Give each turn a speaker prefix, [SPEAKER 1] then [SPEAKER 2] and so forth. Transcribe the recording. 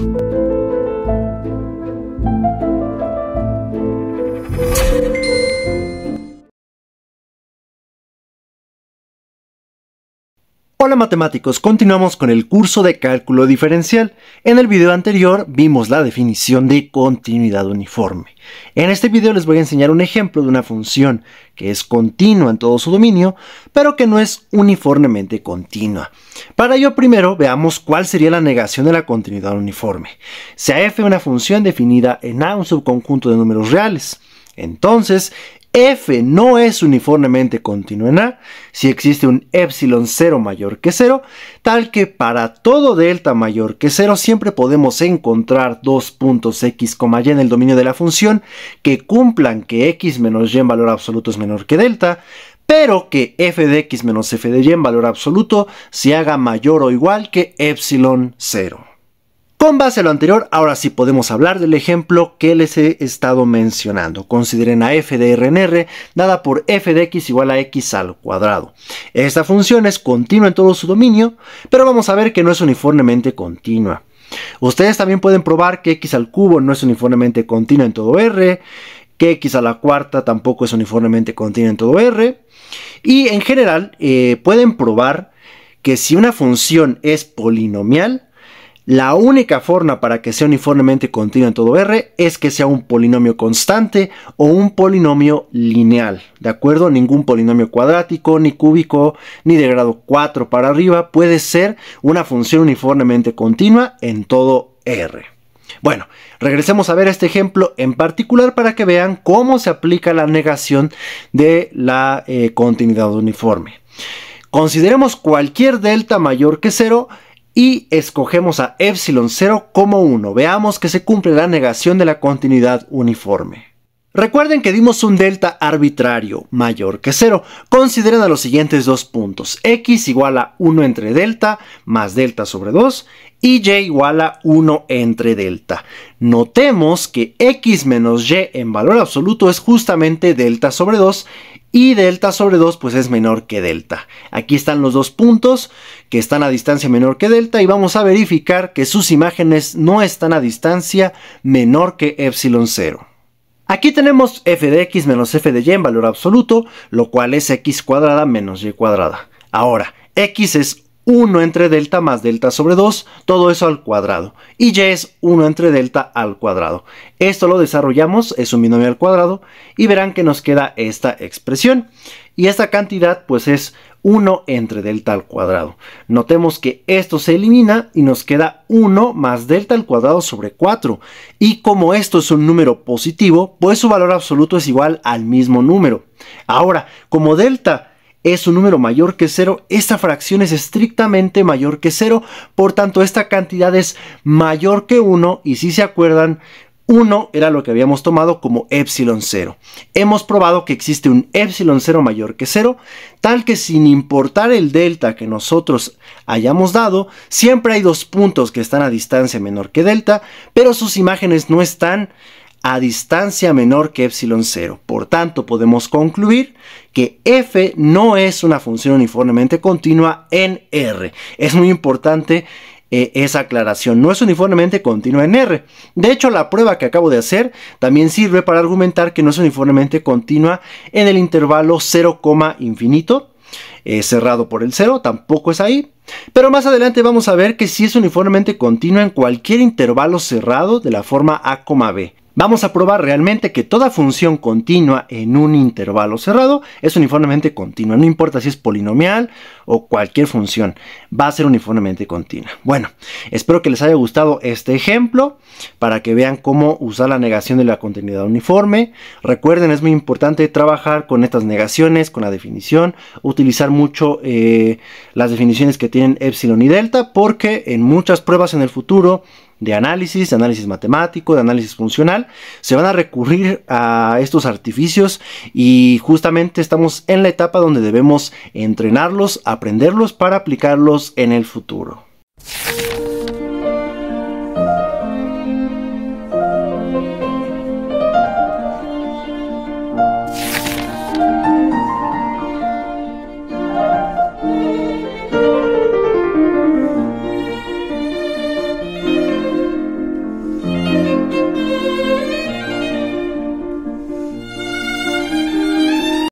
[SPEAKER 1] you. Hola matemáticos, continuamos con el curso de cálculo diferencial. En el video anterior vimos la definición de continuidad uniforme. En este video les voy a enseñar un ejemplo de una función que es continua en todo su dominio, pero que no es uniformemente continua. Para ello primero veamos cuál sería la negación de la continuidad uniforme. Sea f una función definida en A un subconjunto de números reales. Entonces, f no es uniformemente continuo en A si existe un epsilon 0 mayor que 0, tal que para todo delta mayor que 0 siempre podemos encontrar dos puntos x, y en el dominio de la función que cumplan que x menos y en valor absoluto es menor que delta, pero que f de x menos f de y en valor absoluto se haga mayor o igual que epsilon 0. Con base a lo anterior, ahora sí podemos hablar del ejemplo que les he estado mencionando. Consideren a f de r en r, dada por f de x igual a x al cuadrado. Esta función es continua en todo su dominio, pero vamos a ver que no es uniformemente continua. Ustedes también pueden probar que x al cubo no es uniformemente continua en todo r, que x a la cuarta tampoco es uniformemente continua en todo r, y en general eh, pueden probar que si una función es polinomial, la única forma para que sea uniformemente continua en todo R es que sea un polinomio constante o un polinomio lineal, ¿de acuerdo? Ningún polinomio cuadrático, ni cúbico, ni de grado 4 para arriba puede ser una función uniformemente continua en todo R. Bueno, regresemos a ver este ejemplo en particular para que vean cómo se aplica la negación de la eh, continuidad uniforme. Consideremos cualquier delta mayor que 0 y escogemos a epsilon 0 como 1. Veamos que se cumple la negación de la continuidad uniforme. Recuerden que dimos un delta arbitrario mayor que 0. Consideren a los siguientes dos puntos. x igual a 1 entre delta más delta sobre 2 y y igual a 1 entre delta. Notemos que x menos y en valor absoluto es justamente delta sobre 2 y delta sobre 2 pues es menor que delta. Aquí están los dos puntos que están a distancia menor que delta y vamos a verificar que sus imágenes no están a distancia menor que epsilon 0. Aquí tenemos f de x menos f de y en valor absoluto, lo cual es x cuadrada menos y cuadrada. Ahora, x es 1 entre delta más delta sobre 2, todo eso al cuadrado. Y ya es 1 entre delta al cuadrado. Esto lo desarrollamos, es un binomio al cuadrado, y verán que nos queda esta expresión. Y esta cantidad pues es 1 entre delta al cuadrado. Notemos que esto se elimina y nos queda 1 más delta al cuadrado sobre 4. Y como esto es un número positivo, pues su valor absoluto es igual al mismo número. Ahora, como delta es un número mayor que 0, esta fracción es estrictamente mayor que 0, por tanto esta cantidad es mayor que 1 y si se acuerdan, 1 era lo que habíamos tomado como epsilon 0. Hemos probado que existe un epsilon 0 mayor que 0, tal que sin importar el delta que nosotros hayamos dado, siempre hay dos puntos que están a distancia menor que delta, pero sus imágenes no están a distancia menor que epsilon 0. Por tanto, podemos concluir que f no es una función uniformemente continua en R. Es muy importante eh, esa aclaración. No es uniformemente continua en R. De hecho, la prueba que acabo de hacer también sirve para argumentar que no es uniformemente continua en el intervalo 0, infinito. Eh, cerrado por el 0, tampoco es ahí. Pero más adelante vamos a ver que si sí es uniformemente continua en cualquier intervalo cerrado de la forma a, b. Vamos a probar realmente que toda función continua en un intervalo cerrado es uniformemente continua, no importa si es polinomial o cualquier función, va a ser uniformemente continua. Bueno, espero que les haya gustado este ejemplo para que vean cómo usar la negación de la continuidad uniforme. Recuerden, es muy importante trabajar con estas negaciones, con la definición, utilizar mucho eh, las definiciones que tienen epsilon y delta porque en muchas pruebas en el futuro de análisis, de análisis matemático, de análisis funcional, se van a recurrir a estos artificios y justamente estamos en la etapa donde debemos entrenarlos, aprenderlos para aplicarlos en el futuro.